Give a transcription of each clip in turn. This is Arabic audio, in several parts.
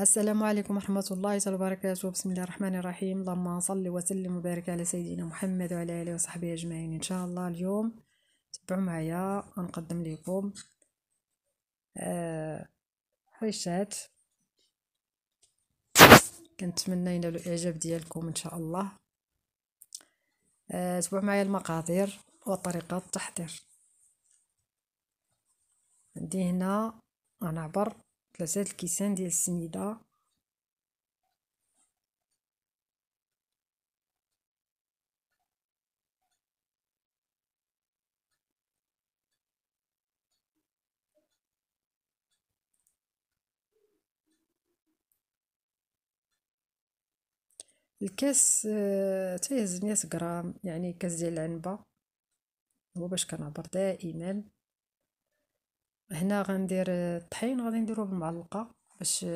السلام عليكم ورحمة الله تعالى وبركاته بسم الله الرحمن الرحيم اللهم صل وسلم وبارك على سيدنا محمد وعلى آله وصحبه أجمعين إن شاء الله اليوم تبعوا معايا غنقدم لكم آه حريشات كنتمنى ينالوا الإعجاب ديالكم إن شاء الله آه تبعوا معايا المقادير وطريقة التحضير عندي هنا غنعبر ثلاثة الكيسان ديال السنيدة الكاس آه، تيهز 100 غرام يعني كاس ديال العنبه هو باش كنعبر دائما هنا غندير الطحين غادي نديرو بالمعلقه باش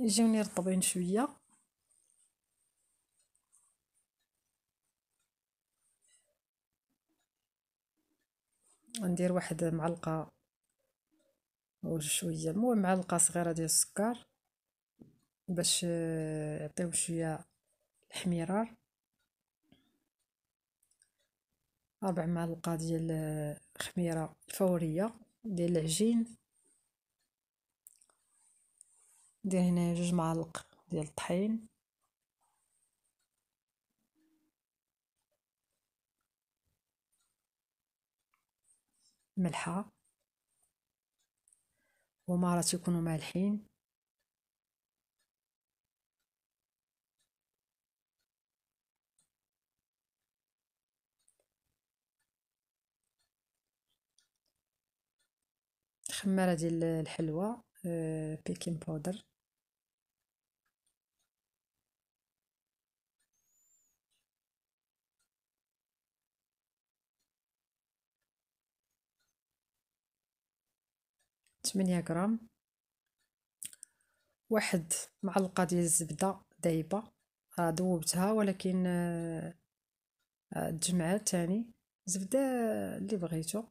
يجيوني رطبين شويه غندير واحد معلقه وشويه المهم معلقه صغيره ديال السكر باش آه، يعطيو شويه الحميرار ربع معلقة ديال الخميرة الفورية ديال العجين ندير هنايا جوج معالق ديال الطحين ملحه هما راه تيكونوا مالحين الخماره ديال الحلوى بيكين آه، بودر تمنية غرام واحد معلقه ديال الزبده دايبه راه ذوبتها ولكن آه، آه، تجمعات تاني زبده اللي بغيتو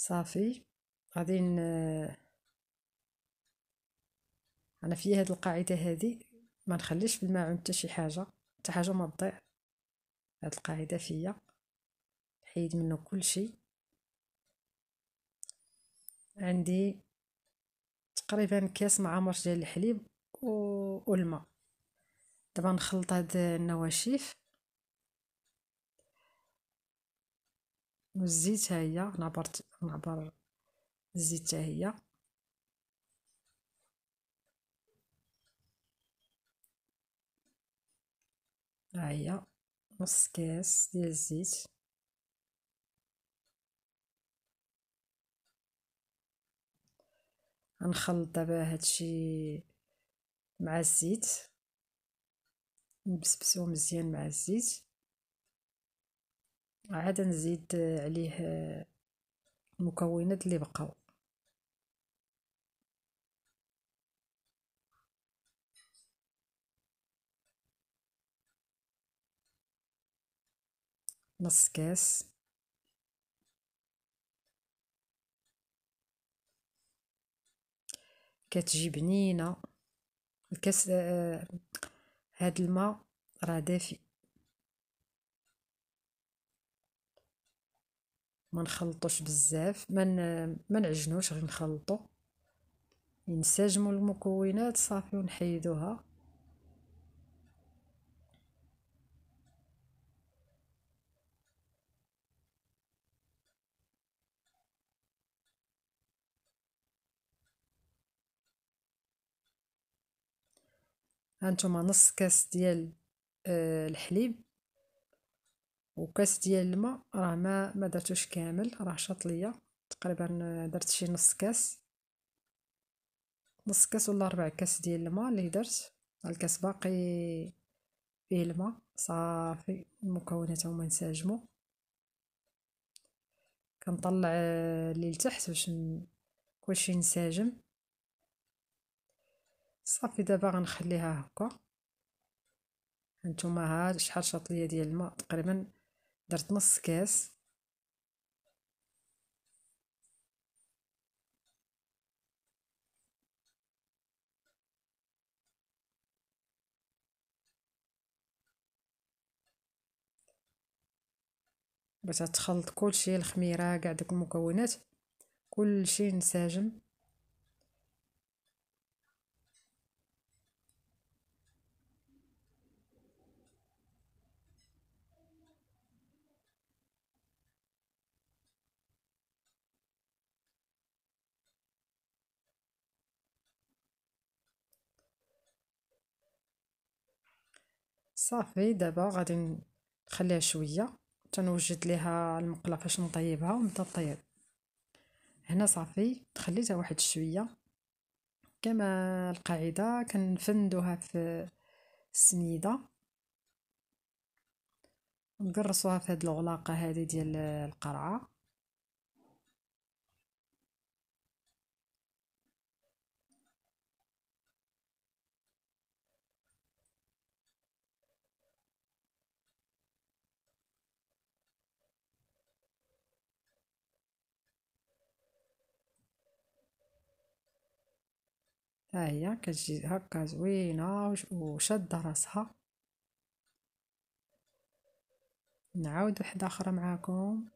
صافي غادي آه، انا في هاد القاعده هادي ما نخليش في الماعون حتى شي حاجه حتى حاجه ما تضيع هاد القاعده فيا نحيد منه كل شيء عندي تقريبا كاس معمر ديال الحليب والماء دابا نخلط هاد النواشف والزيت ها هي نعبر نعبر الزيت ها هي ها هي نص كاس ديال الزيت غنخلط دابا هادشي مع الزيت نبسبسو مزيان مع الزيت عاد نزيد عليه المكونات اللي بقاو نص كاس كتجي بنينه الكاس آه، هاد الماء راه دافئ ما نخلطوش بزاف ما ما نعجنوش غير نخلطو ينسجموا المكونات صافي ونحيدوها هانتوما نص كاس ديال آه، الحليب وكاس ديال الماء راه ما ما درتوش كامل راه شاط ليا تقريبا درت شي نص كاس نص كاس ولا ربع كاس ديال الماء اللي درت الكاس باقي فيه الماء صافي المكونات هما انسجموا كنطلع اللي آه، لتحت باش كلشي ينسجم صافي دابا غنخليها هكا هانتوما ها شحال شاط ليا ديال الماء تقريبا درت نص كاس باش تخلط كلشي الخميره كاع دوك المكونات كلشي نساجم صافي دابا غادي نخليها شويه تنوجد ليها المقله فاش نطيبها ومتى طيب هنا صافي خليتها واحد شويه كما القاعده كنفندوها في السنيده نقرصوها في هاد الغلاقه هذه ديال القرعه ها هي كتجي هكا زوينه وشاده راسها نعاود وحده اخرى معاكم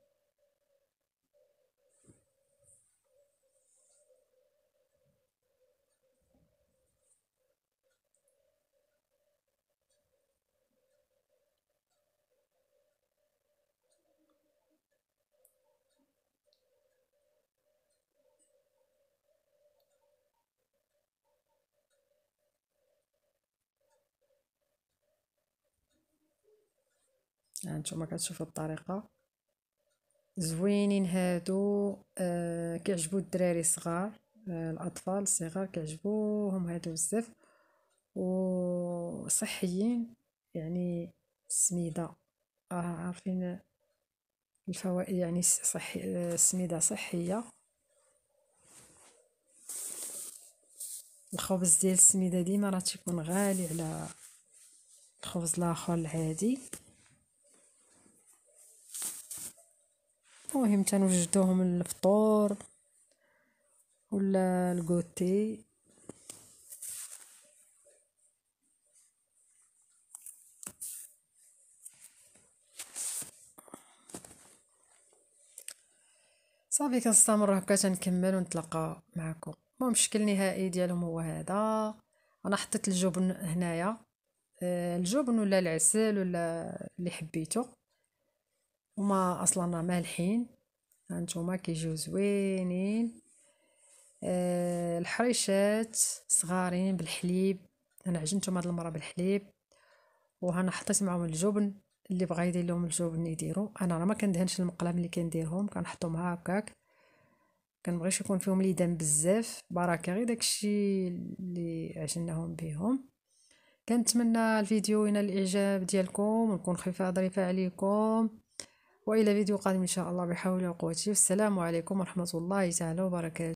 هانتوما يعني كتشوفوا الطريقه زوينين هادو آه كيعجبوا الدراري الصغار آه الاطفال الصغار كيعجبوهم هادو بزاف وصحيين يعني السميده راه عارفين الفوائد يعني صحي السميده آه، صحيه الخبز ديال السميده ديما راه تيكون غالي على الخبز الاخر العادي المهم تنوجدوهم للفطور ولا الكوتي صافي كنستمر هكا تنكمل ونتلاقى معكم المهم الشكل النهائي ديالهم هو هذا انا حطيت الجبن هنايا آه، الجبن ولا العسل ولا اللي حبيتو هما اصلا مالحين هانتوما كيجيو زوينين آه، الحريشات صغارين بالحليب انا عجنتهم هاد المره بالحليب وهنا حطيت معاهم الجبن اللي بغا يدير لهم الجبن يديرو انا راه ما كندهنش المقله ملي كنديرهم كنحطهم هكاك كنبغيش يكون فيهم ليدان بزاف بركه غير داكشي اللي عجناهم بهم كنتمنى الفيديو ينال الاعجاب ديالكم ونكون خفيفه ظريفه عليكم وإلى فيديو قادم إن شاء الله بحول وقوتي والسلام عليكم ورحمة الله تعالى وبركاته